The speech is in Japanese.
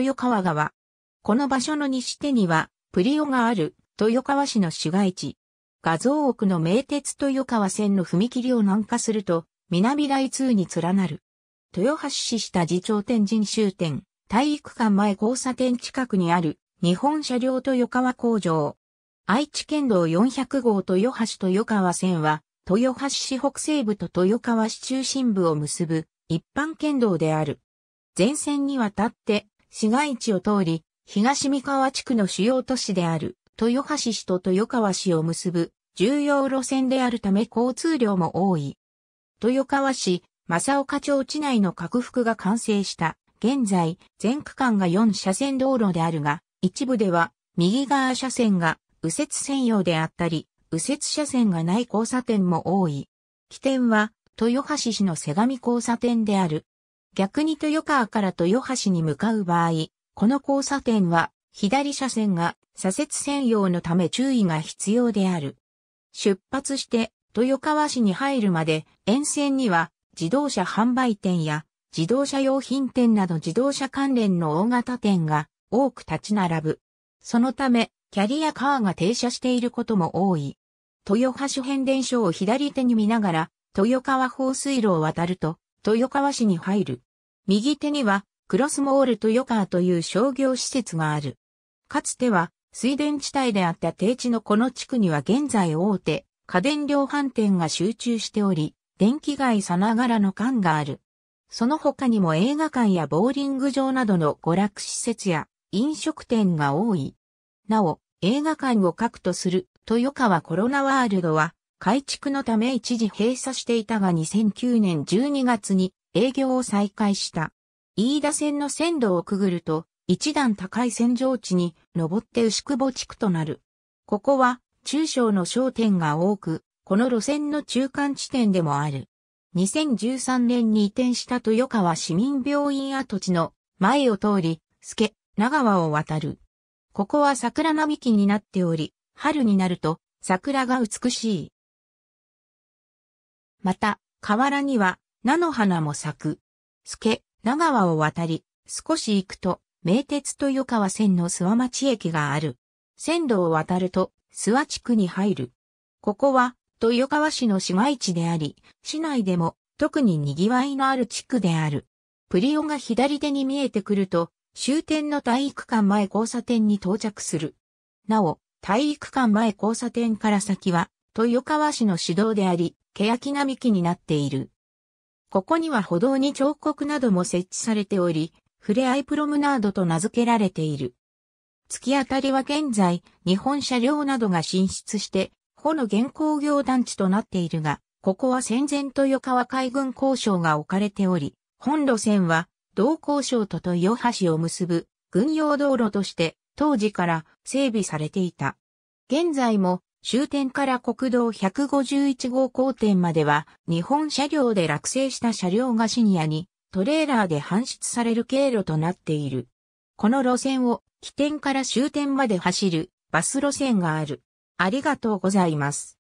豊川川。この場所の西手には、プリオがある、豊川市の市街地。画像奥の名鉄豊川線の踏切を南下すると、南大通に連なる。豊橋市下次長天神終点、体育館前交差点近くにある、日本車両豊川工場。愛知県道400号豊橋豊川線は、豊橋市北西部と豊川市中心部を結ぶ一般県道である。全線にわたって市街地を通り、東三河地区の主要都市である、豊橋市と豊川市を結ぶ重要路線であるため交通量も多い。豊川市、正岡町地内の拡幅が完成した。現在、全区間が4車線道路であるが、一部では、右側車線が右折専用であったり、右折車線がない交差点も多い。起点は、豊橋市の瀬上交差点である。逆に豊川から豊橋に向かう場合、この交差点は左車線が左折専用のため注意が必要である。出発して豊川市に入るまで沿線には自動車販売店や自動車用品店など自動車関連の大型店が多く立ち並ぶ。そのためキャリアカーが停車していることも多い。豊橋変電所を左手に見ながら豊川放水路を渡ると豊川市に入る。右手には、クロスモールとヨカーという商業施設がある。かつては、水田地帯であった低地のこの地区には現在大手、家電量販店が集中しており、電気街さながらの館がある。その他にも映画館やボーリング場などの娯楽施設や飲食店が多い。なお、映画館を核とする豊川コロナワールドは改築のため一時閉鎖していたが2009年12月に営業を再開した。飯田線の線路をくぐると、一段高い線上地に登って牛久保地区となる。ここは中小の商店が多く、この路線の中間地点でもある。2013年に移転した豊川市民病院跡地の前を通り、助、長川を渡る。ここは桜並木になっており、春になると桜が美しい。また、河原には菜の花も咲く。助、長川を渡り、少し行くと、名鉄豊川線の諏訪町駅がある。線路を渡ると、諏訪地区に入る。ここは、豊川市の市街地であり、市内でも、特に賑わいのある地区である。プリオが左手に見えてくると、終点の体育館前交差点に到着する。なお、体育館前交差点から先は、豊川市の市道であり、欅並木になっている。ここには歩道に彫刻なども設置されており、ふれあいプロムナードと名付けられている。突き当たりは現在、日本車両などが進出して、穂の現行業団地となっているが、ここは戦前豊川海軍交渉が置かれており、本路線は、同交渉と豊橋を結ぶ軍用道路として、当時から整備されていた。現在も終点から国道151号交点までは、日本車両で落成した車両がシニアに、トレーラーで搬出される経路となっている。この路線を、起点から終点まで走る、バス路線がある。ありがとうございます。